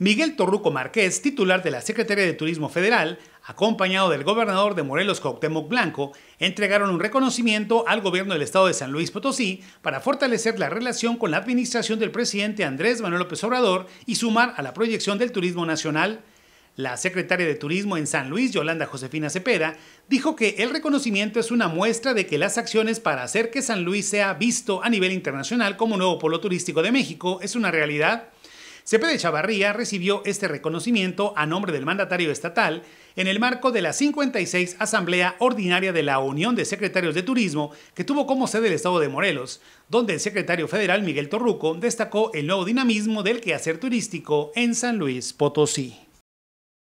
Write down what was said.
Miguel Torruco Márquez, titular de la Secretaría de Turismo Federal, acompañado del gobernador de Morelos Coctemoc Blanco, entregaron un reconocimiento al gobierno del estado de San Luis Potosí para fortalecer la relación con la administración del presidente Andrés Manuel López Obrador y sumar a la proyección del turismo nacional. La secretaria de Turismo en San Luis, Yolanda Josefina Cepeda, dijo que el reconocimiento es una muestra de que las acciones para hacer que San Luis sea visto a nivel internacional como nuevo polo turístico de México es una realidad de Chavarría recibió este reconocimiento a nombre del mandatario estatal en el marco de la 56 Asamblea Ordinaria de la Unión de Secretarios de Turismo, que tuvo como sede el Estado de Morelos, donde el secretario federal Miguel Torruco destacó el nuevo dinamismo del quehacer turístico en San Luis Potosí.